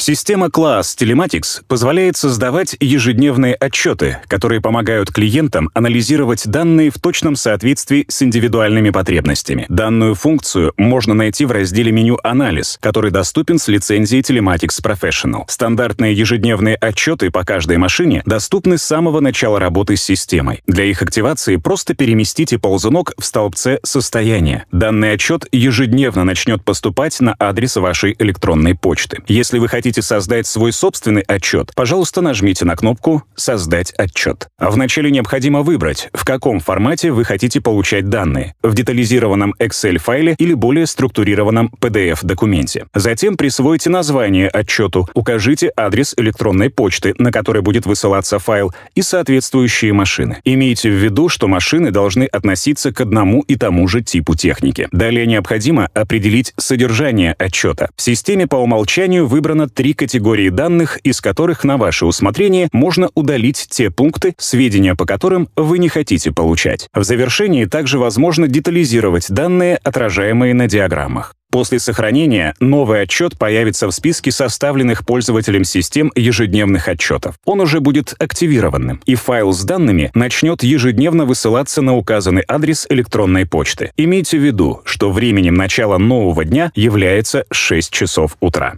Система Class Telematics позволяет создавать ежедневные отчеты, которые помогают клиентам анализировать данные в точном соответствии с индивидуальными потребностями. Данную функцию можно найти в разделе меню «Анализ», который доступен с лицензией Telematics Professional. Стандартные ежедневные отчеты по каждой машине доступны с самого начала работы с системой. Для их активации просто переместите ползунок в столбце «Состояние». Данный отчет ежедневно начнет поступать на адрес вашей электронной почты. Если вы хотите хотите создать свой собственный отчет, пожалуйста, нажмите на кнопку «Создать отчет». Вначале необходимо выбрать, в каком формате вы хотите получать данные — в детализированном Excel-файле или более структурированном PDF-документе. Затем присвойте название отчету, укажите адрес электронной почты, на которой будет высылаться файл, и соответствующие машины. Имейте в виду, что машины должны относиться к одному и тому же типу техники. Далее необходимо определить содержание отчета. В системе по умолчанию выбрано три категории данных, из которых на ваше усмотрение можно удалить те пункты, сведения по которым вы не хотите получать. В завершении также возможно детализировать данные, отражаемые на диаграммах. После сохранения новый отчет появится в списке составленных пользователем систем ежедневных отчетов. Он уже будет активированным, и файл с данными начнет ежедневно высылаться на указанный адрес электронной почты. Имейте в виду, что временем начала нового дня является 6 часов утра.